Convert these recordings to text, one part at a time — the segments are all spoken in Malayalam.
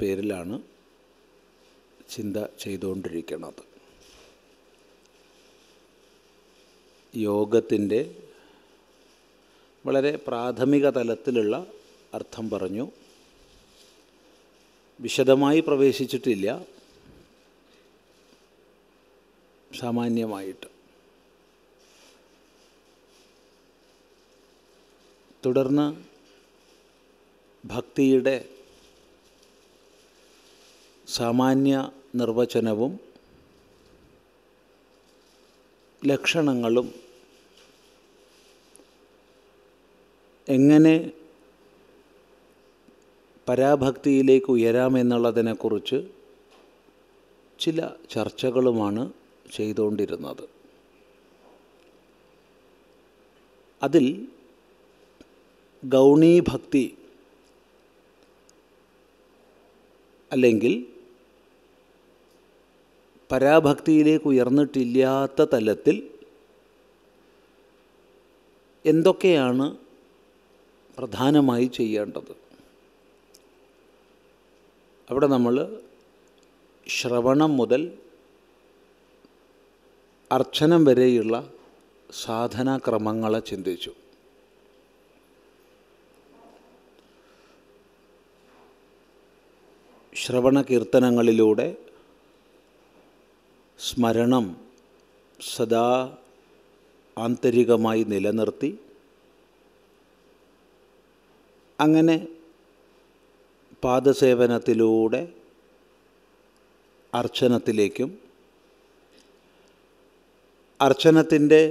പേരിലാണ് ചിന്ത ചെയ്തുകൊണ്ടിരിക്കുന്നത് യോഗത്തിൻ്റെ വളരെ പ്രാഥമിക തലത്തിലുള്ള അർത്ഥം പറഞ്ഞു വിശദമായി പ്രവേശിച്ചിട്ടില്ല സാമാന്യമായിട്ട് തുടർന്ന് ഭക്തിയുടെ സാമാന്യ നിർവചനവും ലക്ഷണങ്ങളും എങ്ങനെ പരാഭക്തിയിലേക്ക് ഉയരാമെന്നുള്ളതിനെക്കുറിച്ച് ചില ചർച്ചകളുമാണ് ചെയ്തുകൊണ്ടിരുന്നത് അതിൽ ഗൗണീഭക്തി അല്ലെങ്കിൽ പരാഭക്തിയിലേക്ക് ഉയർന്നിട്ടില്ലാത്ത തലത്തിൽ എന്തൊക്കെയാണ് പ്രധാനമായി ചെയ്യേണ്ടത് അവിടെ നമ്മൾ ശ്രവണം മുതൽ അർച്ചനം വരെയുള്ള സാധനാക്രമങ്ങളെ ചിന്തിച്ചു ശ്രവണ കീർത്തനങ്ങളിലൂടെ സ്മരണം സദാ ആന്തരികമായി നിലനിർത്തി അങ്ങനെ പാദസേവനത്തിലൂടെ അർച്ചനത്തിലേക്കും അർച്ചനത്തിൻ്റെ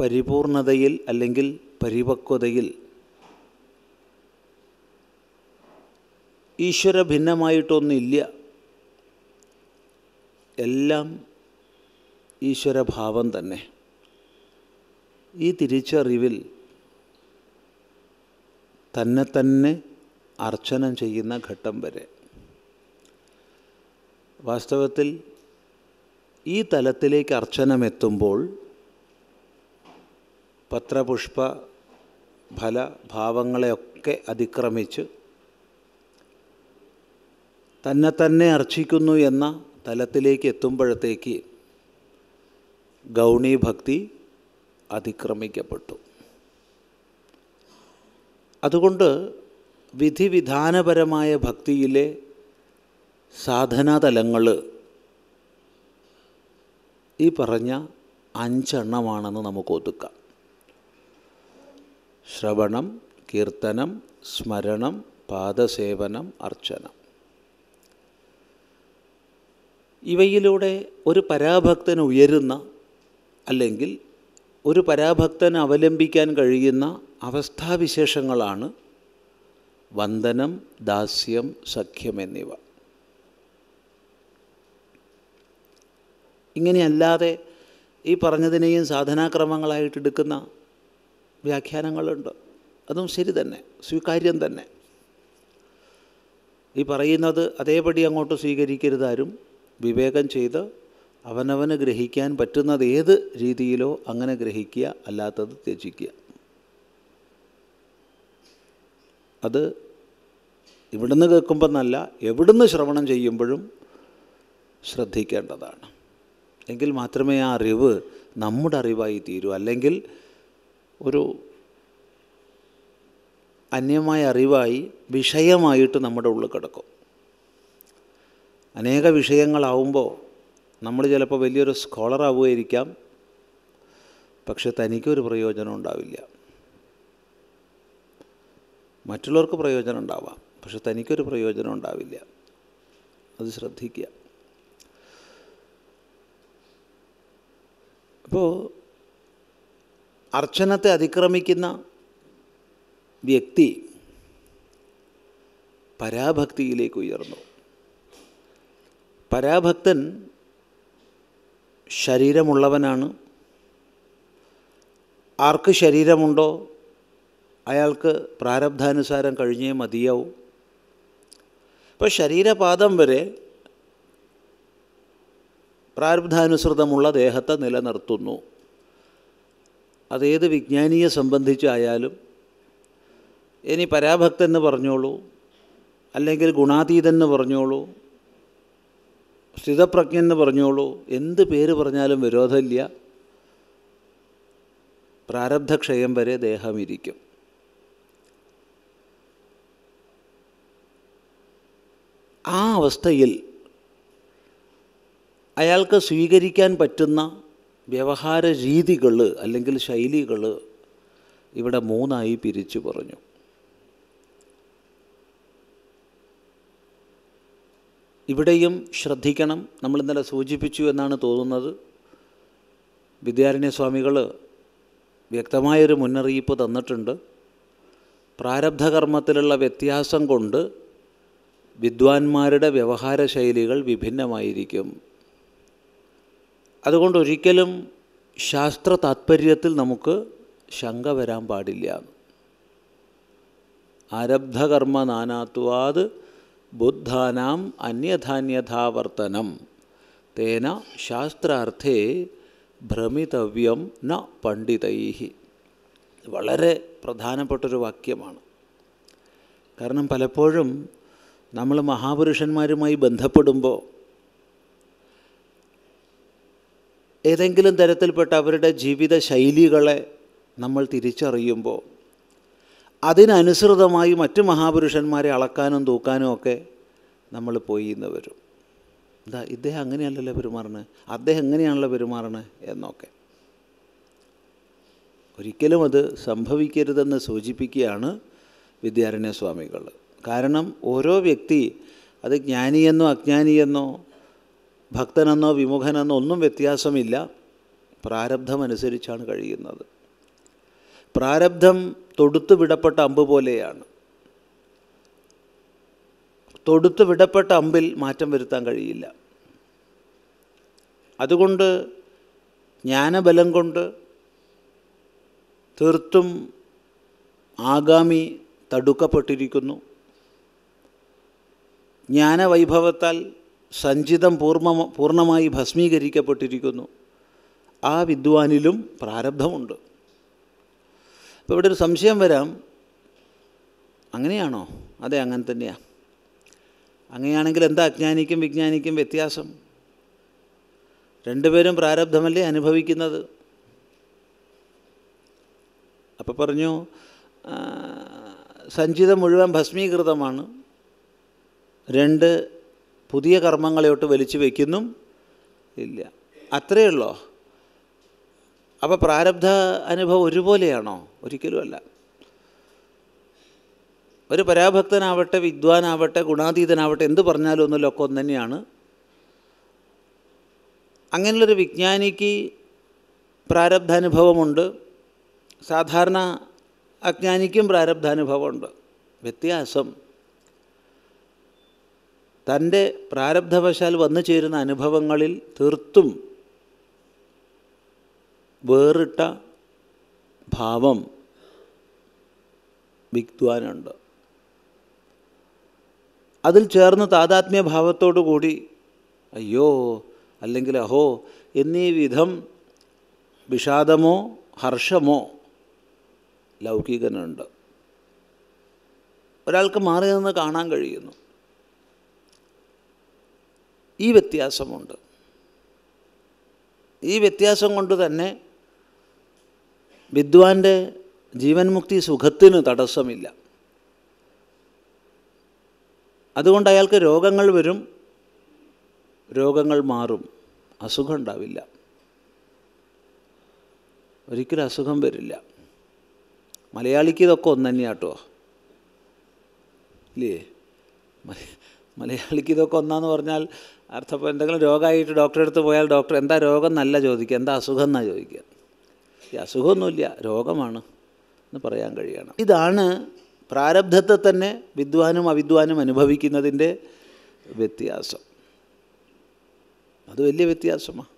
പരിപൂർണതയിൽ അല്ലെങ്കിൽ പരിപക്വതയിൽ ഈശ്വര ഭിന്നമായിട്ടൊന്നുമില്ല എല്ലാം ഈശ്വരഭാവം തന്നെ ഈ തിരിച്ചറിവിൽ തന്നെ തന്നെ അർച്ചനം ചെയ്യുന്ന ഘട്ടം വരെ വാസ്തവത്തിൽ ഈ തലത്തിലേക്ക് അർച്ചനമെത്തുമ്പോൾ പത്രപുഷ്പ ഫല ഭാവങ്ങളെയൊക്കെ അതിക്രമിച്ച് തന്നെ തന്നെ അർച്ചിക്കുന്നു എന്ന തലത്തിലേക്ക് എത്തുമ്പോഴത്തേക്ക് ഗൗണീ ഭക്തി അതിക്രമിക്കപ്പെട്ടു അതുകൊണ്ട് വിധിവിധാനപരമായ ഭക്തിയിലെ സാധനാതലങ്ങൾ ഈ പറഞ്ഞ അഞ്ചെണ്ണമാണെന്ന് നമുക്ക് ഒതുക്കാം ശ്രവണം കീർത്തനം സ്മരണം പാദസേവനം അർച്ചനം ഇവയിലൂടെ ഒരു പരാഭക്തൻ ഉയരുന്ന അല്ലെങ്കിൽ ഒരു പരാഭക്തൻ അവലംബിക്കാൻ കഴിയുന്ന അവസ്ഥാവിശേഷങ്ങളാണ് വന്ദനം ദാസ്യം സഖ്യം എന്നിവ ഇങ്ങനെയല്ലാതെ ഈ പറഞ്ഞതിനെയും സാധനാക്രമങ്ങളായിട്ട് എടുക്കുന്ന വ്യാഖ്യാനങ്ങളുണ്ട് അതും ശരി തന്നെ സ്വീകാര്യം തന്നെ ഈ പറയുന്നത് അതേപടി അങ്ങോട്ട് സ്വീകരിക്കരുതാരും വിവേകം ചെയ്ത് അവനവന് ഗ്രഹിക്കാൻ പറ്റുന്നത് ഏത് രീതിയിലോ അങ്ങനെ ഗ്രഹിക്കുക അല്ലാത്തത് ത്യജിക്കുക അത് ഇവിടുന്ന് കേൾക്കുമ്പോൾ നല്ല എവിടുന്ന് ശ്രവണം ചെയ്യുമ്പോഴും ശ്രദ്ധിക്കേണ്ടതാണ് എങ്കിൽ മാത്രമേ ആ അറിവ് നമ്മുടെ അറിവായി തീരൂ അല്ലെങ്കിൽ ഒരു അന്യമായ അറിവായി വിഷയമായിട്ട് നമ്മുടെ ഉള്ളിൽ കിടക്കും അനേക വിഷയങ്ങളാവുമ്പോൾ നമ്മൾ ചിലപ്പോൾ വലിയൊരു സ്കോളറാവുമായിരിക്കാം പക്ഷെ തനിക്കൊരു പ്രയോജനം ഉണ്ടാവില്ല മറ്റുള്ളവർക്ക് പ്രയോജനം ഉണ്ടാവാം പക്ഷെ തനിക്കൊരു പ്രയോജനം ഉണ്ടാവില്ല അത് ശ്രദ്ധിക്കുക അപ്പോൾ അർച്ചനത്തെ അതിക്രമിക്കുന്ന വ്യക്തി പരാഭക്തിയിലേക്ക് ഉയർന്നു പരാഭക്തൻ ശരീരമുള്ളവനാണ് ആർക്ക് ശരീരമുണ്ടോ അയാൾക്ക് പ്രാരബ്ധാനുസാരം കഴിഞ്ഞേ മതിയാവും അപ്പോൾ ശരീരപാദം വരെ പ്രാരബ്ധാനുസൃതമുള്ള ദേഹത്തെ നിലനിർത്തുന്നു അതേത് വിജ്ഞാനിയെ സംബന്ധിച്ചായാലും ഇനി പരാഭക്തെന്ന് പറഞ്ഞോളൂ അല്ലെങ്കിൽ ഗുണാതീതെന്ന് പറഞ്ഞോളൂ സ്ഥിതപ്രജ്ഞ എന്ന് പറഞ്ഞോളൂ എന്ത് പേര് പറഞ്ഞാലും വിരോധമില്ല പ്രാരബ്ധക്ഷയം വരെ ദേഹമിരിക്കും ആ അവസ്ഥയിൽ അയാൾക്ക് സ്വീകരിക്കാൻ പറ്റുന്ന വ്യവഹാര രീതികൾ അല്ലെങ്കിൽ ശൈലികൾ ഇവിടെ മൂന്നായി പിരിച്ചു പറഞ്ഞു ഇവിടെയും ശ്രദ്ധിക്കണം നമ്മൾ ഇന്നലെ സൂചിപ്പിച്ചു എന്നാണ് തോന്നുന്നത് വിദ്യാരണ്യസ്വാമികൾ സ്വാമികൾ വ്യക്തമായൊരു മുന്നറിയിപ്പ് തന്നിട്ടുണ്ട് പ്രാരബ്ധകർമ്മത്തിലുള്ള വ്യത്യാസം കൊണ്ട് വിദ്വാൻമാരുടെ വ്യവഹാര ശൈലികൾ വിഭിന്നമായിരിക്കും അതുകൊണ്ട് ഒരിക്കലും ശാസ്ത്ര താത്പര്യത്തിൽ നമുക്ക് ശങ്ക വരാൻ പാടില്ല ആരബ്ധകർമ്മ നാനാത്വാത് ബുദ്ധാനാം അന്യധാന്യഥാവർത്തനം തേന ശാസ്ത്രാർത്ഥേ ഭ്രമിതവ്യം ന പണ്ഡിതൈ വളരെ പ്രധാനപ്പെട്ടൊരു വാക്യമാണ് കാരണം പലപ്പോഴും നമ്മൾ മഹാപുരുഷന്മാരുമായി ബന്ധപ്പെടുമ്പോൾ ഏതെങ്കിലും തരത്തിൽപ്പെട്ട അവരുടെ ജീവിത ശൈലികളെ നമ്മൾ തിരിച്ചറിയുമ്പോൾ അതിനനുസൃതമായി മറ്റ് മഹാപുരുഷന്മാരെ അളക്കാനും തൂക്കാനും ഒക്കെ നമ്മൾ പോയി എന്ന് വരും എന്താ ഇദ്ദേഹം അങ്ങനെയല്ലല്ലോ പെരുമാറണേ അദ്ദേഹം എങ്ങനെയാണല്ലോ പെരുമാറണേ എന്നൊക്കെ ഒരിക്കലും അത് സംഭവിക്കരുതെന്ന് സൂചിപ്പിക്കുകയാണ് വിദ്യാരണ്യസ്വാമികൾ സ്വാമികൾ കാരണം ഓരോ വ്യക്തി അത് ജ്ഞാനിയെന്നോ അജ്ഞാനിയെന്നോ ഭക്തനെന്നോ വിമുഖനെന്നോ ഒന്നും വ്യത്യാസമില്ല പ്രാരബ്ധമനുസരിച്ചാണ് കഴിയുന്നത് പ്രാരബ്ധം തൊടുത്തു വിടപ്പെട്ട അമ്പ് പോലെയാണ് തൊടുത്തു വിടപ്പെട്ട അമ്പിൽ മാറ്റം വരുത്താൻ കഴിയില്ല അതുകൊണ്ട് ജ്ഞാനബലം കൊണ്ട് തീർത്തും ആഗാമി തടുക്കപ്പെട്ടിരിക്കുന്നു ജ്ഞാനവൈഭവത്താൽ സഞ്ചിതം പൂർണ്ണ പൂർണ്ണമായി ഭസ്മീകരിക്കപ്പെട്ടിരിക്കുന്നു ആ വിദ്വാനിലും പ്രാരബ്ധമുണ്ട് അപ്പോൾ ഇവിടെ ഒരു സംശയം വരാം അങ്ങനെയാണോ അതെ അങ്ങനെ തന്നെയാണ് അങ്ങനെയാണെങ്കിൽ എന്താ അജ്ഞാനിക്കും വിജ്ഞാനിക്കും വ്യത്യാസം രണ്ടുപേരും പ്രാരബ്ധമല്ലേ അനുഭവിക്കുന്നത് അപ്പോൾ പറഞ്ഞു സഞ്ചിതം മുഴുവൻ ഭസ്മീകൃതമാണ് രണ്ട് പുതിയ കർമ്മങ്ങളെയോട്ട് വലിച്ചു വയ്ക്കുന്നു ഇല്ല അത്രയുള്ളോ ഉള്ളോ അപ്പോൾ പ്രാരബ്ധ അനുഭവം ഒരുപോലെയാണോ ഒരിക്കലുമല്ല ഒരു പരാഭക്തനാവട്ടെ വിദ്വാനാവട്ടെ ഗുണാതീതനാവട്ടെ എന്ത് പറഞ്ഞാലും ഒന്നും ലൊക്കെ ഒന്ന് തന്നെയാണ് അങ്ങനെയുള്ളൊരു വിജ്ഞാനിക്ക് പ്രാരബ്ധാനുഭവമുണ്ട് സാധാരണ അജ്ഞാനിക്കും പ്രാരബ്ധാനുഭവമുണ്ട് വ്യത്യാസം തൻ്റെ പ്രാരബ്ധവശാൽ വന്നു ചേരുന്ന അനുഭവങ്ങളിൽ തീർത്തും വേറിട്ട ഭാവം വിഗ്വാനുണ്ട് അതിൽ ചേർന്ന് താതാത്മ്യ ഭാവത്തോടു കൂടി അയ്യോ അല്ലെങ്കിൽ അഹോ എന്നീ വിധം വിഷാദമോ ഹർഷമോ ലൗകികനുണ്ട് ഒരാൾക്ക് മാറി നിന്ന് കാണാൻ കഴിയുന്നു ഈ വ്യത്യാസമുണ്ട് ഈ വ്യത്യാസം കൊണ്ട് തന്നെ വിദ്വാൻ്റെ ജീവൻ മുക്തി സുഖത്തിന് തടസ്സമില്ല അതുകൊണ്ട് അയാൾക്ക് രോഗങ്ങൾ വരും രോഗങ്ങൾ മാറും അസുഖം ഉണ്ടാവില്ല ഒരിക്കലും അസുഖം വരില്ല മലയാളിക്ക് ഇതൊക്കെ ഒന്ന് തന്നെയാട്ടോ ഇല്ലേ മലയാളിക്ക് ഇതൊക്കെ ഒന്നാന്ന് പറഞ്ഞാൽ അർത്ഥം എന്തെങ്കിലും രോഗമായിട്ട് ഡോക്ടറെ അടുത്ത് പോയാൽ ഡോക്ടർ എന്താ രോഗം എന്നല്ല ചോദിക്കുക എന്താ അസുഖം എന്നാണ് ചോദിക്കുക അസുഖമൊന്നുമില്ല രോഗമാണ് എന്ന് പറയാൻ കഴിയണം ഇതാണ് പ്രാരബ്ധത്തെ തന്നെ വിദ്വാനും അവിദ്വാനും അനുഭവിക്കുന്നതിൻ്റെ വ്യത്യാസം അത് വലിയ വ്യത്യാസമാണ്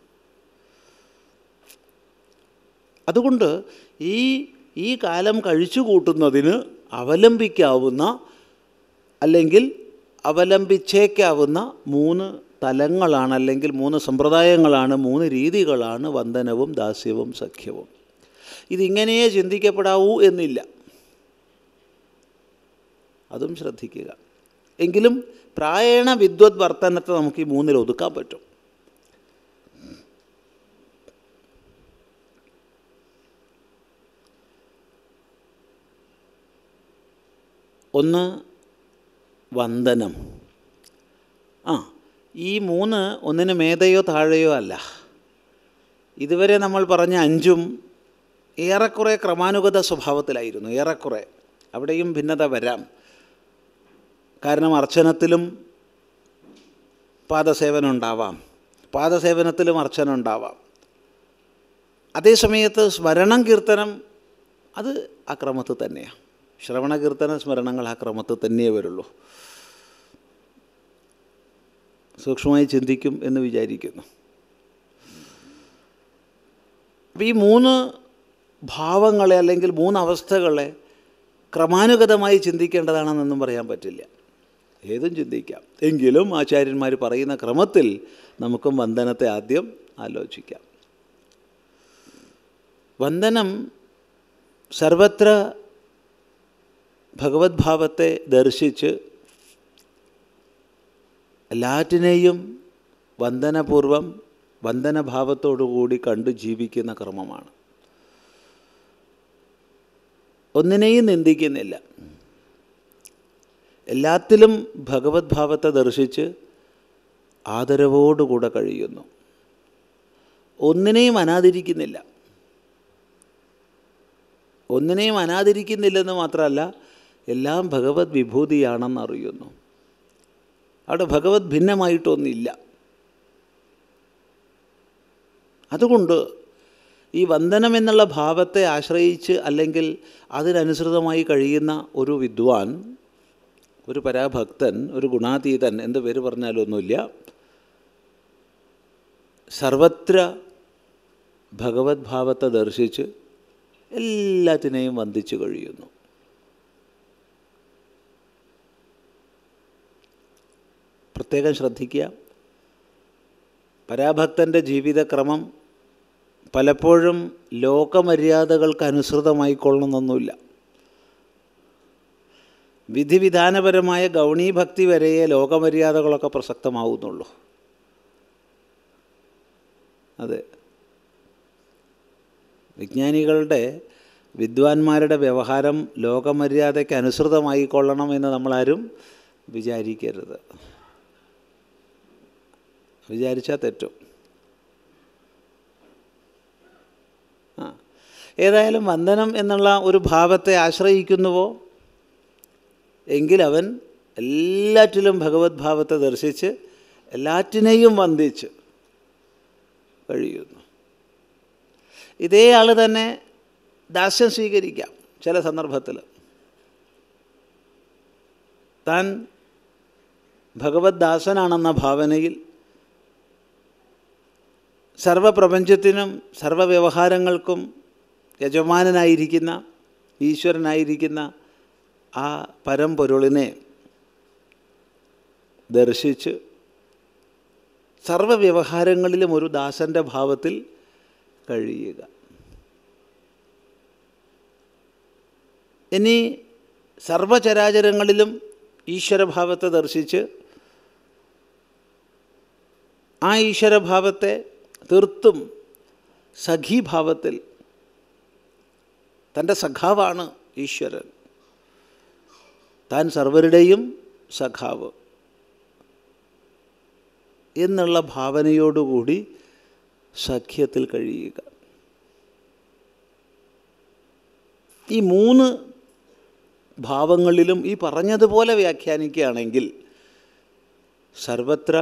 അതുകൊണ്ട് ഈ ഈ കാലം കഴിച്ചു കൂട്ടുന്നതിന് അവലംബിക്കാവുന്ന അല്ലെങ്കിൽ അവലംബിച്ചേക്കാവുന്ന മൂന്ന് തലങ്ങളാണ് അല്ലെങ്കിൽ മൂന്ന് സമ്പ്രദായങ്ങളാണ് മൂന്ന് രീതികളാണ് വന്ദനവും ദാസ്യവും സഖ്യവും ഇതിങ്ങനെയേ ചിന്തിക്കപ്പെടാവൂ എന്നില്ല അതും ശ്രദ്ധിക്കുക എങ്കിലും പ്രായണ വിദ്വത് വർത്തനത്തെ നമുക്ക് ഈ മൂന്നിൽ ഒതുക്കാൻ പറ്റും ഒന്ന് വന്ദനം ആ ഈ മൂന്ന് ഒന്നിന് മേതയോ താഴെയോ അല്ല ഇതുവരെ നമ്മൾ പറഞ്ഞ അഞ്ചും ഏറെക്കുറെ ക്രമാനുഗത സ്വഭാവത്തിലായിരുന്നു ഏറെക്കുറെ അവിടെയും ഭിന്നത വരാം കാരണം അർച്ചനത്തിലും പാദസേവനം ഉണ്ടാവാം പാദസേവനത്തിലും അർച്ചന ഉണ്ടാവാം അതേസമയത്ത് സ്മരണം കീർത്തനം അത് ആ ക്രമത്തിൽ തന്നെയാണ് ശ്രവണ കീർത്തന സ്മരണങ്ങൾ ആ ക്രമത്തിൽ തന്നെയേ വരുള്ളൂ സൂക്ഷ്മമായി ചിന്തിക്കും എന്ന് വിചാരിക്കുന്നു അപ്പോൾ ഈ മൂന്ന് ഭാവങ്ങളെ അല്ലെങ്കിൽ മൂന്നവസ്ഥകളെ ക്രമാനുഗതമായി ചിന്തിക്കേണ്ടതാണെന്നൊന്നും പറയാൻ പറ്റില്ല ഏതും ചിന്തിക്കാം എങ്കിലും ആചാര്യന്മാർ പറയുന്ന ക്രമത്തിൽ നമുക്കും വന്ദനത്തെ ആദ്യം ആലോചിക്കാം വന്ദനം സർവത്ര ഭഗവത്ഭാവത്തെ ദർശിച്ച് എല്ലാറ്റിനെയും വന്ദനപൂർവം വന്ദനഭാവത്തോടു കൂടി കണ്ടു ജീവിക്കുന്ന ക്രമമാണ് ഒന്നിനെയും നിന്ദിക്കുന്നില്ല എല്ലാത്തിലും ഭഗവത്ഭാവത്തെ ഭാവത്തെ ദർശിച്ച് ആദരവോടുകൂടെ കഴിയുന്നു ഒന്നിനെയും അനാദരിക്കുന്നില്ല ഒന്നിനെയും അനാദരിക്കുന്നില്ലെന്ന് മാത്രമല്ല എല്ലാം ഭഗവത് വിഭൂതിയാണെന്ന് അറിയുന്നു അവിടെ ഭഗവത് ഭിന്നമായിട്ടൊന്നില്ല അതുകൊണ്ട് ഈ വന്ദനം എന്നുള്ള ഭാവത്തെ ആശ്രയിച്ച് അല്ലെങ്കിൽ അതിനനുസൃതമായി കഴിയുന്ന ഒരു വിദ്വാൻ ഒരു പരാഭക്തൻ ഒരു ഗുണാതീതൻ എന്ത് പേര് പറഞ്ഞാലൊന്നുമില്ല സർവത്ര ഭഗവത്ഭാവത്തെ ദർശിച്ച് എല്ലാത്തിനെയും വന്ദിച്ചു കഴിയുന്നു പ്രത്യേകം ശ്രദ്ധിക്കുക പരാഭക്തൻ്റെ ജീവിതക്രമം പലപ്പോഴും ലോകമര്യാദകൾക്ക് അനുസൃതമായിക്കൊള്ളുന്നൊന്നുമില്ല വിധിവിധാനപരമായ ഗൗണീഭക്തി വരെയേ ലോകമര്യാദകളൊക്കെ പ്രസക്തമാവുന്നുള്ളൂ അതെ വിജ്ഞാനികളുടെ വിദ്വാൻമാരുടെ വ്യവഹാരം ലോകമര്യാദയ്ക്ക് അനുസൃതമായിക്കൊള്ളണം എന്ന് നമ്മളാരും വിചാരിക്കരുത് വിചാരിച്ചാൽ തെറ്റും ഏതായാലും വന്ദനം എന്നുള്ള ഒരു ഭാവത്തെ ആശ്രയിക്കുന്നുവോ എങ്കിലവൻ എല്ലാറ്റിലും ഭഗവത്ഭാവത്തെ ദർശിച്ച് എല്ലാറ്റിനെയും വന്ദിച്ച് കഴിയുന്നു ഇതേ ആൾ തന്നെ ദാസ്യം സ്വീകരിക്കാം ചില സന്ദർഭത്തിൽ താൻ ഭഗവത് ഭാവനയിൽ സർവപ്രപഞ്ചത്തിനും സർവവ്യവഹാരങ്ങൾക്കും യജമാനനായിരിക്കുന്ന ഈശ്വരനായിരിക്കുന്ന ആ പരമ്പൊരുളിനെ ദർശിച്ച് സർവവ്യവഹാരങ്ങളിലും ഒരു ദാസൻ്റെ ഭാവത്തിൽ കഴിയുക ഇനി സർവചരാചരങ്ങളിലും ഈശ്വരഭാവത്തെ ദർശിച്ച് ആ ഈശ്വരഭാവത്തെ തീർത്തും സഖീഭാവത്തിൽ തൻ്റെ സഖാവാണ് ഈശ്വരൻ താൻ സർവരുടെയും സഖാവ് എന്നുള്ള ഭാവനയോടുകൂടി സഖ്യത്തിൽ കഴിയുക ഈ മൂന്ന് ഭാവങ്ങളിലും ഈ പറഞ്ഞതുപോലെ വ്യാഖ്യാനിക്കുകയാണെങ്കിൽ സർവത്ര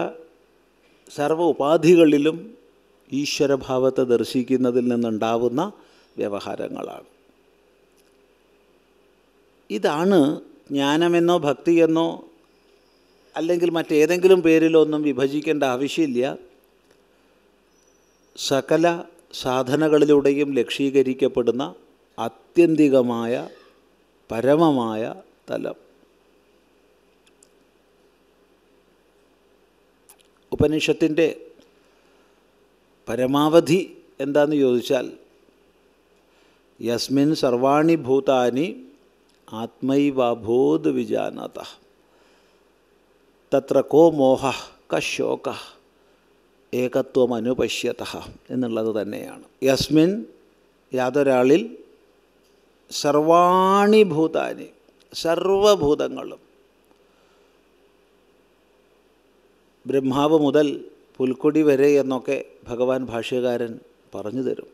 സർവ ഉപാധികളിലും ഈശ്വരഭാവത്തെ ദർശിക്കുന്നതിൽ നിന്നുണ്ടാവുന്ന വ്യവഹാരങ്ങളാണ് ഇതാണ് ജ്ഞാനമെന്നോ ഭക്തിയെന്നോ അല്ലെങ്കിൽ മറ്റേതെങ്കിലും പേരിലോ ഒന്നും വിഭജിക്കേണ്ട ആവശ്യമില്ല സകല സാധനകളിലൂടെയും ലക്ഷീകരിക്കപ്പെടുന്ന ആത്യന്തികമായ പരമമായ തലം ഉപനിഷത്തിൻ്റെ പരമാവധി എന്താണെന്ന് ചോദിച്ചാൽ യസ്മിൻ സർവാണി ഭൂതാനി ആത്മൈവബോധ വിജാനത തത്ര കോ മോഹ ശോക ഏകത്വം അനുപശ്യത എന്നുള്ളത് തന്നെയാണ് യസ്മിൻ യാതൊരാളിൽ സർവാണി ഭൂതാനി സർവഭൂതങ്ങളും ബ്രഹ്മാവ് മുതൽ പുൽക്കൊടി വരെ എന്നൊക്കെ ഭഗവാൻ ഭാഷ്യകാരൻ പറഞ്ഞു തരും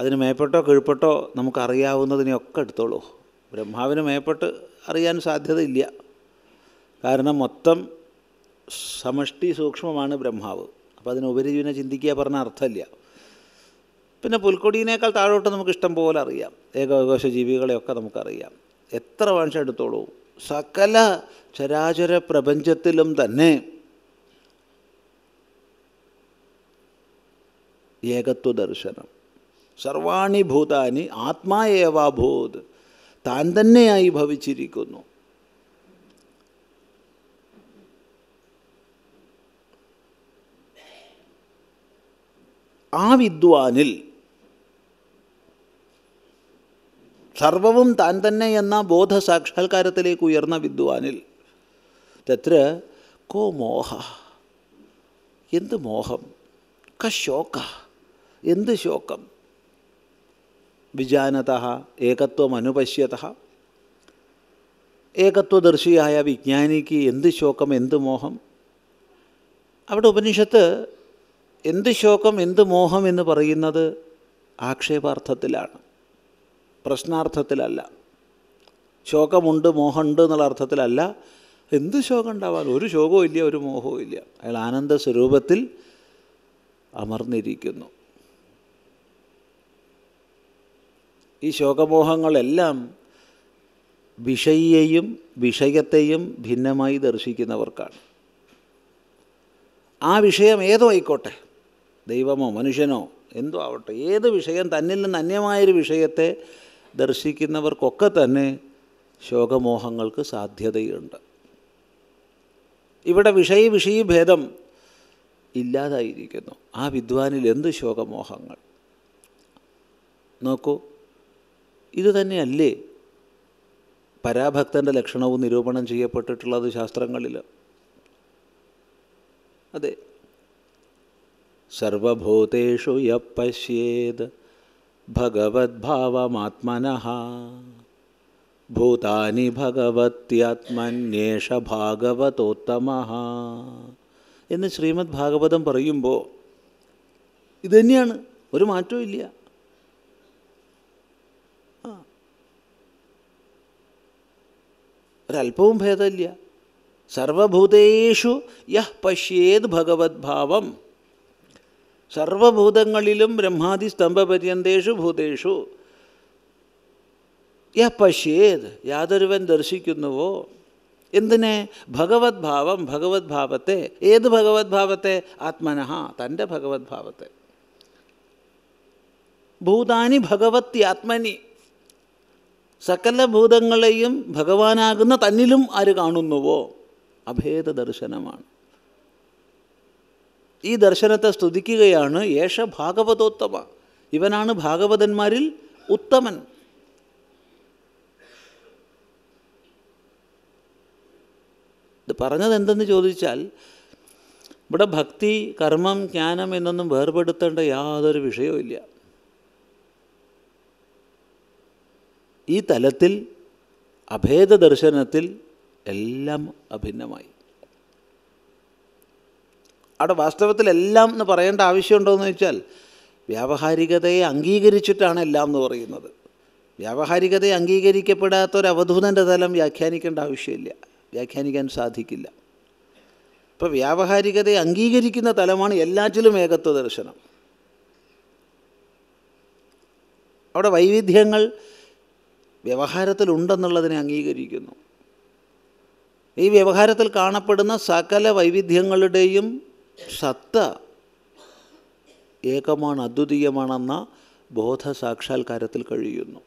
അതിന് മേപ്പെട്ടോ കീഴ്പ്പെട്ടോ നമുക്കറിയാവുന്നതിനെയൊക്കെ എടുത്തോളൂ ബ്രഹ്മാവിന് മേപ്പെട്ട് അറിയാൻ സാധ്യതയില്ല കാരണം മൊത്തം സമഷ്ടി സൂക്ഷ്മമാണ് ബ്രഹ്മാവ് അപ്പോൾ അതിന് ഉപരിജീവനെ ചിന്തിക്കുക പറഞ്ഞ അർത്ഥമില്ല പിന്നെ പുൽക്കൊടിയിനേക്കാൾ താഴോട്ട് നമുക്ക് ഇഷ്ടം പോലെ അറിയാം ഏകോകോശ ജീവികളെയൊക്കെ നമുക്കറിയാം എത്ര വംശ എടുത്തോളൂ സകല ചരാചര പ്രപഞ്ചത്തിലും തന്നെ ഏകത്വ ദർശനം സർവാണി ഭൂതാനി ആത്മായേവാഭൂത് താൻ തന്നെയായി ഭവിച്ചിരിക്കുന്നു ആ വിദ്വാനിൽ സർവവും താൻ തന്നെ എന്ന ബോധ സാക്ഷാത്കാരത്തിലേക്ക് ഉയർന്ന വിദ്വാനിൽ തത്ര കോ മോഹ എന്ത് മോഹം ക ശോക എന്ത് ശോകം വിജാനത ഏകത്വം അനുപശ്യത ഏകത്വദർശിയായ വിജ്ഞാനിക്ക് എന്ത് ശോകം എന്ത് മോഹം അവിടെ ഉപനിഷത്ത് എന്ത് ശോകം എന്ത് മോഹം എന്ന് പറയുന്നത് ആക്ഷേപാർത്ഥത്തിലാണ് പ്രശ്നാർത്ഥത്തിലല്ല ശോകമുണ്ട് മോഹമുണ്ട് എന്നുള്ള അർത്ഥത്തിലല്ല എന്ത് ശോകം ഉണ്ടാവാൻ ഒരു ശോകവും ഇല്ല ഒരു മോഹവും ഇല്ല അയാൾ ആനന്ദ സ്വരൂപത്തിൽ അമർന്നിരിക്കുന്നു ഈ ശോകമോഹങ്ങളെല്ലാം വിഷയിയെയും വിഷയത്തെയും ഭിന്നമായി ദർശിക്കുന്നവർക്കാണ് ആ വിഷയം ഏതോ ആയിക്കോട്ടെ ദൈവമോ മനുഷ്യനോ എന്തോ ആവട്ടെ ഏത് വിഷയം തന്നിൽ നിന്ന് അന്യമായൊരു വിഷയത്തെ ദർശിക്കുന്നവർക്കൊക്കെ തന്നെ ശോകമോഹങ്ങൾക്ക് സാധ്യതയുണ്ട് ഇവിടെ വിഷയ വിഷയ ഭേദം ഇല്ലാതായിരിക്കുന്നു ആ വിദ്വാനിൽ എന്ത് ശോകമോഹങ്ങൾ നോക്കൂ ഇതുതന്നെയല്ലേ പരാഭക്തൻ്റെ ലക്ഷണവും നിരൂപണം ചെയ്യപ്പെട്ടിട്ടുള്ളത് ശാസ്ത്രങ്ങളിൽ അതെ സർവഭൂതേഷു യശ്യേത് ഭഗവത്ഭാവമാത്മന ഭൂതാനി ഭഗവത്യാത്മന്യേഷ ഭാഗവതോത്തമ എന്ന് ശ്രീമദ് ഭാഗവതം പറയുമ്പോൾ ഇതുതന്നെയാണ് ഒരു മാറ്റവും ഇല്ല ഒരല്പവും ഭേദമില്ല സർവഭൂതേഷു യഹ് പശ്യേത് ഭഗവത്ഭാവം സർവഭൂതങ്ങളിലും ബ്രഹ്മാദി സ്തംഭപര്യന്തേഷു ഭൂതേഷു യഹ് പശ്യേത് യാതൊരുവൻ ദർശിക്കുന്നുവോ എന്തിനെ ഭഗവത് ഭാവം ഭഗവത് ഭാവത്തെ ഏത് ഭഗവത് ഭാവത്തെ ആത്മനഹ തൻ്റെ ഭഗവത് ഭാവത്തെ ഭൂതാനി ഭഗവത്യാത്മനി സകല ഭൂതങ്ങളെയും ഭഗവാനാകുന്ന തന്നിലും ആര് കാണുന്നുവോ അഭേദ ദർശനമാണ് ഈ ദർശനത്തെ സ്തുതിക്കുകയാണ് യേശ ഭാഗവതോത്തമ ഇവനാണ് ഭാഗവതന്മാരിൽ ഉത്തമൻ ഇത് പറഞ്ഞത് എന്തെന്ന് ചോദിച്ചാൽ ഇവിടെ ഭക്തി കർമ്മം ജ്ഞാനം എന്നൊന്നും വേർപെടുത്തേണ്ട യാതൊരു വിഷയവും ഈ തലത്തിൽ അഭേദ ദർശനത്തിൽ എല്ലാം അഭിന്നമായി അവിടെ വാസ്തവത്തിൽ എല്ലാം എന്ന് പറയേണ്ട ആവശ്യമുണ്ടോയെന്ന് വെച്ചാൽ വ്യാവഹാരികതയെ അംഗീകരിച്ചിട്ടാണ് എല്ലാം എന്ന് പറയുന്നത് വ്യാവഹാരികതയെ അംഗീകരിക്കപ്പെടാത്ത ഒരു അവധൂതൻ്റെ തലം വ്യാഖ്യാനിക്കേണ്ട ആവശ്യമില്ല വ്യാഖ്യാനിക്കാൻ സാധിക്കില്ല ഇപ്പോൾ വ്യാവഹാരികതയെ അംഗീകരിക്കുന്ന തലമാണ് എല്ലാറ്റിലും ഏകത്വ ദർശനം അവിടെ വൈവിധ്യങ്ങൾ വ്യവഹാരത്തിലുണ്ടെന്നുള്ളതിനെ അംഗീകരിക്കുന്നു ഈ വ്യവഹാരത്തിൽ കാണപ്പെടുന്ന സകല വൈവിധ്യങ്ങളുടെയും സത്ത ഏകമാണ് അദ്വിതീയമാണെന്ന ബോധ സാക്ഷാത്കാരത്തിൽ കഴിയുന്നു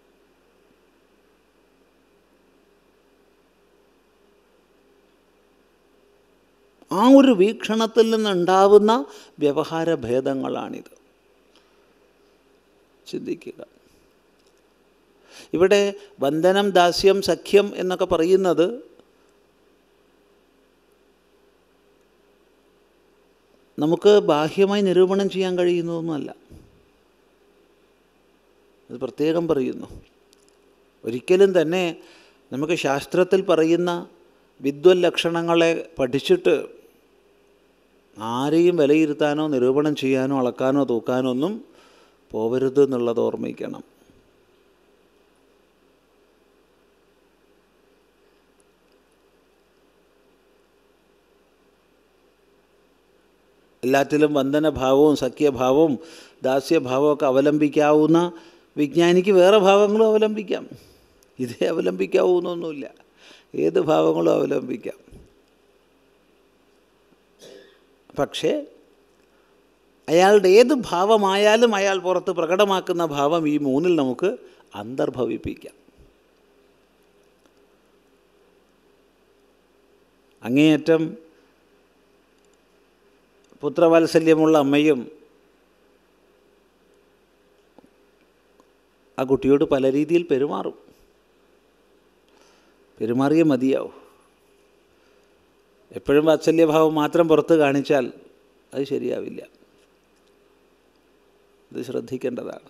ആ ഒരു വീക്ഷണത്തിൽ നിന്നുണ്ടാവുന്ന വ്യവഹാര ഭേദങ്ങളാണിത് ചിന്തിക്കുക ഇവിടെ വന്ദനം ദാസ്യം സഖ്യം എന്നൊക്കെ പറയുന്നത് നമുക്ക് ബാഹ്യമായി നിരൂപണം ചെയ്യാൻ കഴിയുന്നതൊന്നുമല്ല അത് പ്രത്യേകം പറയുന്നു ഒരിക്കലും തന്നെ നമുക്ക് ശാസ്ത്രത്തിൽ പറയുന്ന വിദ്വൽ ലക്ഷണങ്ങളെ പഠിച്ചിട്ട് ആരെയും വിലയിരുത്താനോ നിരൂപണം ചെയ്യാനോ അളക്കാനോ തൂക്കാനോ ഒന്നും പോവരുത് എന്നുള്ളത് ഓർമ്മിക്കണം എല്ലാറ്റിലും വന്ദനഭാവവും സഖ്യഭാവവും ദാസ്യഭാവമൊക്കെ അവലംബിക്കാവുന്ന വിജ്ഞാനിക്ക് വേറെ ഭാവങ്ങളും അവലംബിക്കാം ഇതേ അവലംബിക്കാവൂന്നൊന്നുമില്ല ഏത് ഭാവങ്ങളും അവലംബിക്കാം പക്ഷേ അയാളുടെ ഏത് ഭാവമായാലും അയാൾ പുറത്ത് പ്രകടമാക്കുന്ന ഭാവം ഈ മൂന്നിൽ നമുക്ക് അന്തർഭവിപ്പിക്കാം അങ്ങേയറ്റം പുത്രവാത്സല്യമുള്ള അമ്മയും ആ കുട്ടിയോട് പല രീതിയിൽ പെരുമാറും പെരുമാറിയേ മതിയാവും എപ്പോഴും വാത്സല്യഭാവം മാത്രം പുറത്ത് കാണിച്ചാൽ അത് ശരിയാവില്ല ഇത് ശ്രദ്ധിക്കേണ്ടതാണ്